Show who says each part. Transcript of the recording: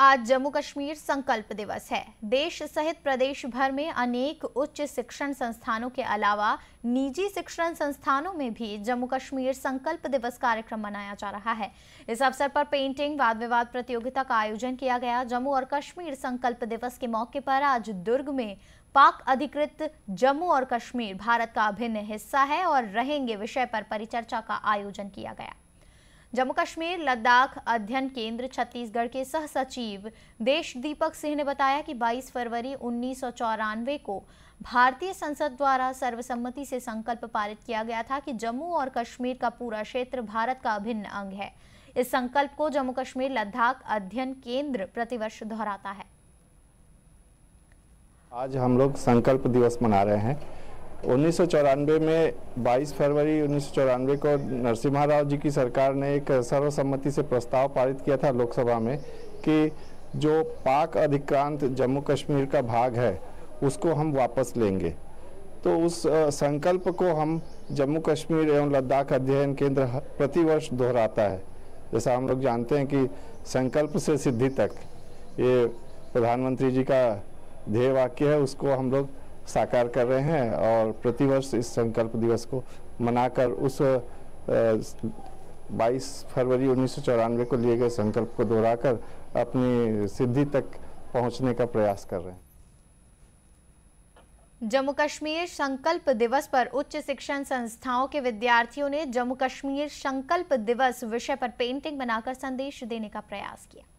Speaker 1: आज जम्मू कश्मीर संकल्प दिवस है देश सहित प्रदेश भर में अनेक उच्च शिक्षण संस्थानों के अलावा निजी शिक्षण संस्थानों में भी जम्मू कश्मीर संकल्प दिवस कार्यक्रम मनाया जा रहा है इस अवसर पर पेंटिंग वाद विवाद प्रतियोगिता का आयोजन किया गया जम्मू और कश्मीर संकल्प दिवस के मौके पर आज दुर्ग में पाक अधिकृत जम्मू और कश्मीर भारत का अभिन्न हिस्सा है और रहेंगे विषय पर परिचर्चा का आयोजन किया गया जम्मू कश्मीर लद्दाख अध्ययन केंद्र छत्तीसगढ़ के सह सचिव देश दीपक सिंह ने बताया कि 22 फरवरी उन्नीस को भारतीय संसद द्वारा सर्वसम्मति से संकल्प पारित किया गया था कि जम्मू और कश्मीर का पूरा क्षेत्र भारत का अभिन्न अंग है इस संकल्प को जम्मू कश्मीर लद्दाख अध्ययन केंद्र प्रतिवर्ष दोहराता है
Speaker 2: आज हम लोग संकल्प दिवस मना रहे हैं उन्नीस में 22 फरवरी उन्नीस को नरसिम्हा राव जी की सरकार ने एक सर्वसम्मति से प्रस्ताव पारित किया था लोकसभा में कि जो पाक अधिक्रांत जम्मू कश्मीर का भाग है उसको हम वापस लेंगे तो उस संकल्प को हम जम्मू कश्मीर एवं लद्दाख अध्ययन केंद्र प्रतिवर्ष दोहराता है जैसा हम लोग जानते हैं कि संकल्प से सिद्धि तक ये प्रधानमंत्री जी का ध्येय वाक्य है उसको हम लोग साकार कर रहे हैं और प्रतिवर्ष इस संकल्प दिवस को मनाकर उस बाईस फरवरी उन्नीस को लिए गए संकल्प को दोहराकर अपनी सिद्धि तक पहुंचने का प्रयास कर रहे हैं
Speaker 1: जम्मू कश्मीर संकल्प दिवस पर उच्च शिक्षण संस्थाओं के विद्यार्थियों ने जम्मू कश्मीर संकल्प दिवस विषय पर पेंटिंग बनाकर संदेश देने का प्रयास किया